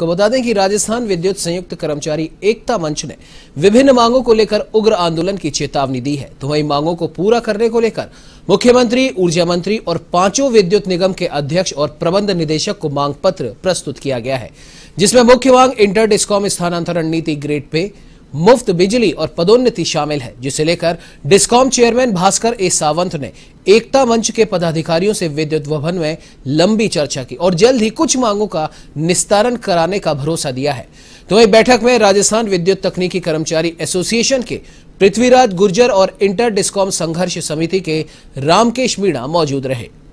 आपको बता दें कि राजस्थान विद्युत संयुक्त कर्मचारी एकता मंच ने विभिन्न मांगों को लेकर उग्र आंदोलन की चेतावनी दी है तो वही मांगों को पूरा करने को लेकर मुख्यमंत्री ऊर्जा मंत्री और पांचों विद्युत निगम के अध्यक्ष और प्रबंध निदेशक को मांग पत्र प्रस्तुत किया गया है जिसमें मुख्य मांग इंटर डिस्कॉम स्थानांतरण नीति ग्रेड पे मुफ्त बिजली और पदोन्नति शामिल है जिसे लेकर discom chairman Bhaskar A Sawant ने एकता मंच के पदाधिकारियों से विद्युत भवन में लंबी चर्चा की और जल्द ही कुछ मांगों का निस्तारण कराने का भरोसा दिया है तो वही बैठक में राजस्थान विद्युत तकनीकी कर्मचारी एसोसिएशन के पृथ्वीराज गुर्जर और इंटर डिस्कॉम संघर्ष समिति के रामकेश मीणा मौजूद रहे